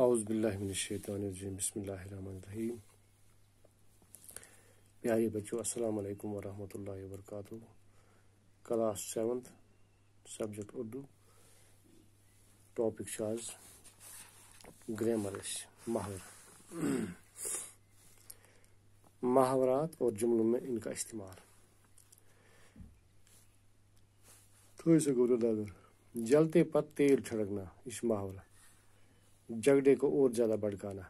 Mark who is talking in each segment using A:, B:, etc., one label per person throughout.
A: आउज़बिल्लिमिनशैतरजीम बसमीम प्यारे बच्चों अस्सलाम वालेकुम वरहमतुल्लाहि वबरकातु class seventh subject Urdu topic आज ग्रामर माहवर माहवरात और जुमलों में इनका इस्तेमाल थोड़ी से गोलो दादर जलते पर तेल छिड़कना इस माहवरा झगड़े को और ज़्यादा भड़काना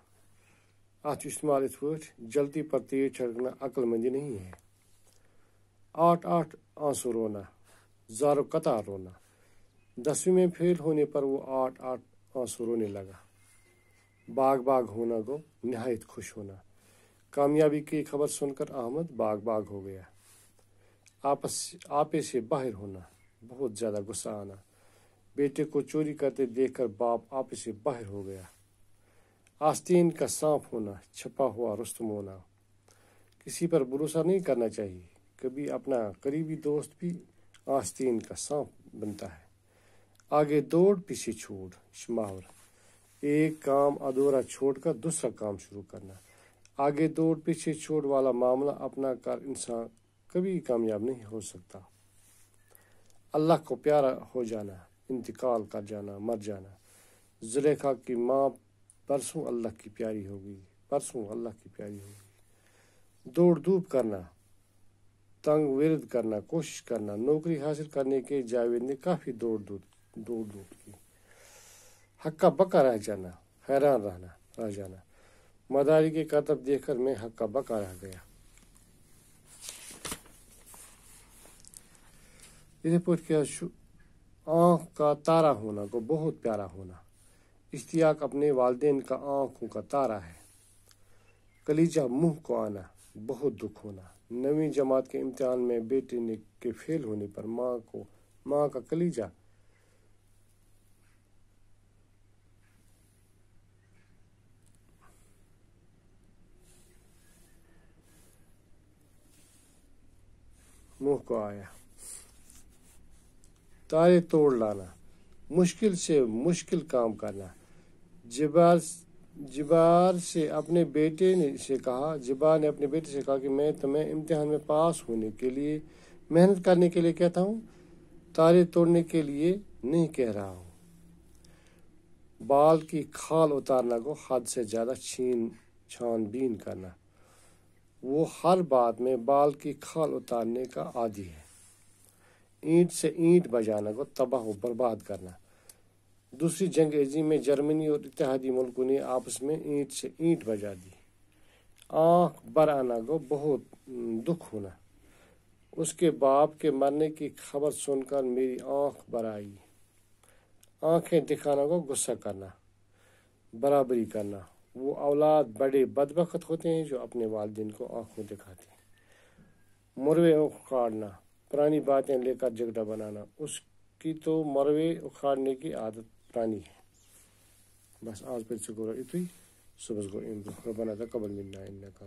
A: अत इस्तेमाल इस पे जल्दी पर तेज छड़कना अक्लमंदी नहीं है आठ आठ आंसू रोना जारो कतार रोना दसवीं में फेल होने पर वो आठ आठ आंसू रोने लगा बाग बाग होना को नहायत खुश होना कामयाबी की खबर सुनकर अहमद बाग बाग हो गया आपस आपे से बाहर होना बहुत ज़्यादा गुस्सा आना बेटे को चोरी करते देखकर बाप आप से बाहर हो गया आस्तीन का सांप होना छपा हुआ रुस्तम होना किसी पर भरोसा नहीं करना चाहिए कभी अपना करीबी दोस्त भी आस्तीन का सांप बनता है आगे दौड़ पीछे छोड़ शमावर एक काम अधूरा छोड़कर दूसरा काम शुरू करना आगे दौड़ पीछे छोड़ वाला मामला अपना कर इंसान कभी कामयाब नहीं हो सकता अल्लाह को प्यारा हो जाना इंतकाल कर जाना मर जाना जुलेखा की माँ परसों अल्लाह की प्यारी होगी परसों अल्लाह की प्यारी होगी दौड़ धूप करना तंग विरद करना कोशिश करना नौकरी हासिल करने के जावेद ने काफ़ी दौड़ धूप दौड़ धूप की हक्का बक्का रह जाना हैरान रहना रह जाना मदारी के कतब देखकर मैं हक्का बक्का रह गया इसे पूछ किया आँख का तारा होना को बहुत प्यारा होना इश्तियाक अपने वालदेन का आँखों का तारा है कलीजा मुंह को आना बहुत दुख होना नवी जमात के इम्तहान में बेटे ने के फेल होने पर माँ को माँ का कलीजा मुंह को आया तारे तोड़ लाना मुश्किल से मुश्किल काम करना जिबार जिबार से अपने बेटे ने से कहा जिबार ने अपने बेटे से कहा कि मैं तुम्हें इम्तिहान में पास होने के लिए मेहनत करने के लिए कहता हूँ तारे तोड़ने के लिए नहीं कह रहा हूँ बाल की खाल उतारना को हद से ज़्यादा छीन छानबीन करना वो हर बात में बाल की खाल उतारने का आदि है ईंट से ईंट बजाना को तबाह बर्बाद करना दूसरी जंग एजी में जर्मनी और इतिहादी मुल्कों ने आपस में ईंट से ईंट बजा दी आंख बर आना को बहुत दुख होना उसके बाप के मरने की खबर सुनकर मेरी आँख बर आई आंखें दिखाना को गुस्सा करना बराबरी करना वो औलाद बड़े बदबकत होते हैं जो अपने वालदेन को आंखों दिखाते हैं मुरवे को काटना पुरानी बातें लेकर जगड़ा बनाना उसकी तो मरवे उखाड़ने की आदत पुरानी है बस आज फिर से गोरा इतनी सुबह को इन था कबल मिलना इन्नका